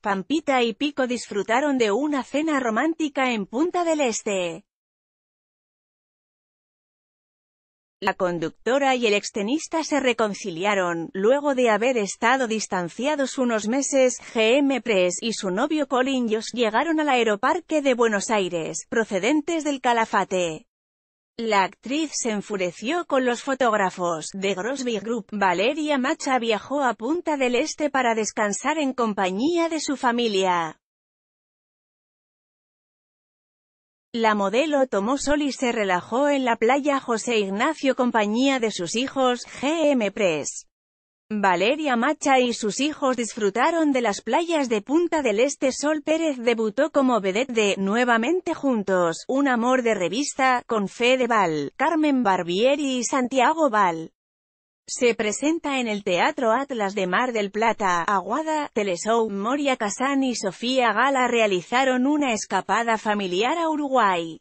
Pampita y Pico disfrutaron de una cena romántica en Punta del Este. La conductora y el extenista se reconciliaron, luego de haber estado distanciados unos meses, GM Press y su novio Colin llegaron al aeroparque de Buenos Aires, procedentes del Calafate. La actriz se enfureció con los fotógrafos de Grosby Group. Valeria Macha viajó a Punta del Este para descansar en compañía de su familia. La modelo tomó sol y se relajó en la playa José Ignacio compañía de sus hijos, GM Press. Valeria Macha y sus hijos disfrutaron de las playas de Punta del Este. Sol Pérez debutó como vedette de Nuevamente Juntos, Un Amor de Revista, con Fede Val, Carmen Barbieri y Santiago Val. Se presenta en el Teatro Atlas de Mar del Plata, Aguada, Teleshow, Moria Casán y Sofía Gala realizaron una escapada familiar a Uruguay.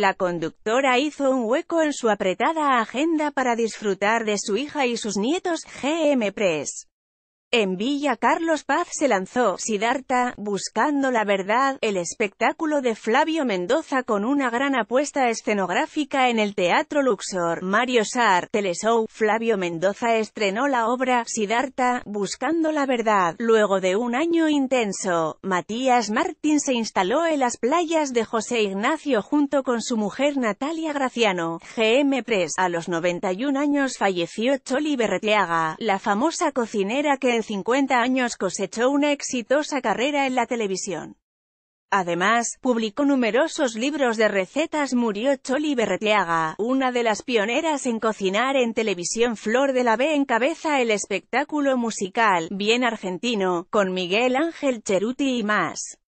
La conductora hizo un hueco en su apretada agenda para disfrutar de su hija y sus nietos, GM Press. En Villa Carlos Paz se lanzó Sidarta, Buscando la Verdad, el espectáculo de Flavio Mendoza con una gran apuesta escenográfica en el Teatro Luxor. Mario Sar, Teleshow, Flavio Mendoza estrenó la obra Sidarta, Buscando la Verdad. Luego de un año intenso, Matías Martín se instaló en las playas de José Ignacio junto con su mujer Natalia Graciano. GM Press, a los 91 años falleció Choli Berretiaga, la famosa cocinera que en 50 años cosechó una exitosa carrera en la televisión. Además, publicó numerosos libros de recetas. Murió Choli Berretiaga, una de las pioneras en cocinar en televisión. Flor de la B encabeza el espectáculo musical, bien argentino, con Miguel Ángel Cheruti y más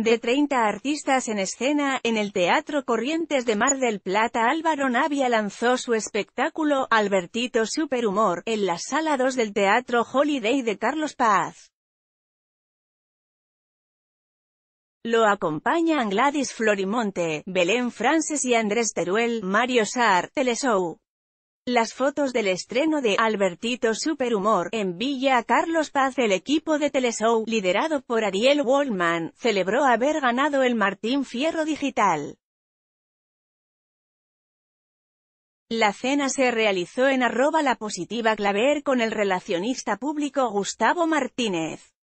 de 30 artistas en escena, en el Teatro Corrientes de Mar del Plata Álvaro Navia lanzó su espectáculo, Albertito Superhumor, en la Sala 2 del Teatro Holiday de Carlos Paz. Lo acompañan Gladys Florimonte, Belén Frances y Andrés Teruel, Mario Sar, Teleshow. Las fotos del estreno de Albertito Superhumor en Villa Carlos Paz El equipo de Teleshow, liderado por Ariel Wallman, celebró haber ganado el Martín Fierro Digital. La cena se realizó en arroba la positiva claver con el relacionista público Gustavo Martínez.